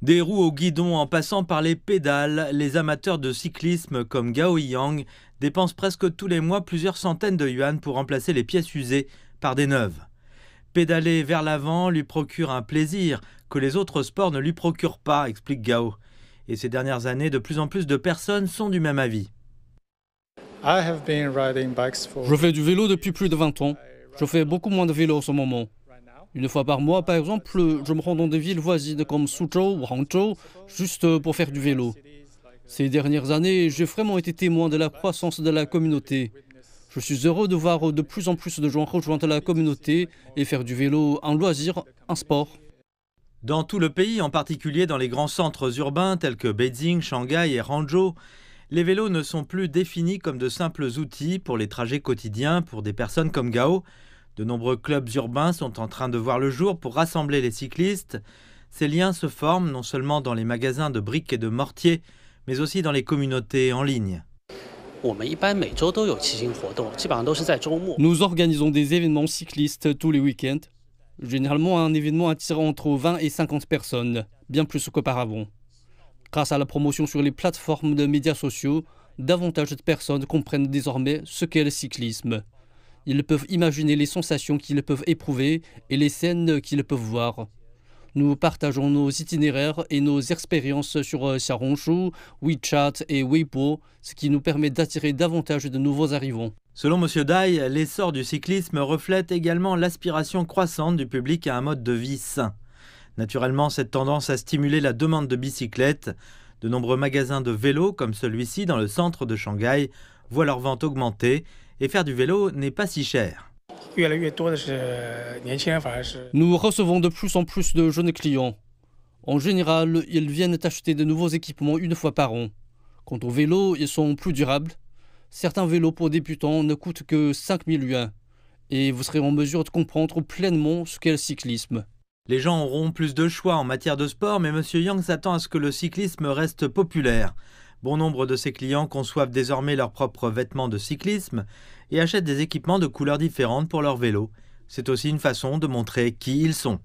Des roues au guidon en passant par les pédales, les amateurs de cyclisme comme Gao Yang dépensent presque tous les mois plusieurs centaines de yuan pour remplacer les pièces usées par des neuves. Pédaler vers l'avant lui procure un plaisir que les autres sports ne lui procurent pas, explique Gao. Et ces dernières années, de plus en plus de personnes sont du même avis. Je fais du vélo depuis plus de 20 ans. Je fais beaucoup moins de vélo en ce moment. Une fois par mois, par exemple, je me rends dans des villes voisines comme Suzhou ou Hangzhou juste pour faire du vélo. Ces dernières années, j'ai vraiment été témoin de la croissance de la communauté. Je suis heureux de voir de plus en plus de gens rejoindre la communauté et faire du vélo un loisir, un sport. Dans tout le pays, en particulier dans les grands centres urbains tels que Beijing, Shanghai et Hangzhou, les vélos ne sont plus définis comme de simples outils pour les trajets quotidiens pour des personnes comme Gao, de nombreux clubs urbains sont en train de voir le jour pour rassembler les cyclistes. Ces liens se forment non seulement dans les magasins de briques et de mortiers, mais aussi dans les communautés en ligne. Nous organisons des événements cyclistes tous les week-ends. Généralement, un événement attirant entre 20 et 50 personnes, bien plus qu'auparavant. Grâce à la promotion sur les plateformes de médias sociaux, davantage de personnes comprennent désormais ce qu'est le cyclisme. Ils peuvent imaginer les sensations qu'ils peuvent éprouver et les scènes qu'ils peuvent voir. Nous partageons nos itinéraires et nos expériences sur euh, Xiaohongshu, WeChat et Weibo, ce qui nous permet d'attirer davantage de nouveaux arrivants. Selon M. Dai, l'essor du cyclisme reflète également l'aspiration croissante du public à un mode de vie sain. Naturellement, cette tendance a stimulé la demande de bicyclettes. De nombreux magasins de vélos, comme celui-ci dans le centre de Shanghai, voient leur vente augmenter et faire du vélo n'est pas si cher. Nous recevons de plus en plus de jeunes clients. En général, ils viennent acheter de nouveaux équipements une fois par an. Quant aux vélos, ils sont plus durables. Certains vélos pour débutants ne coûtent que 5000 yuan. Et vous serez en mesure de comprendre pleinement ce qu'est le cyclisme. Les gens auront plus de choix en matière de sport, mais M. Yang s'attend à ce que le cyclisme reste populaire. Bon nombre de ses clients conçoivent désormais leurs propres vêtements de cyclisme et achètent des équipements de couleurs différentes pour leur vélo. C'est aussi une façon de montrer qui ils sont.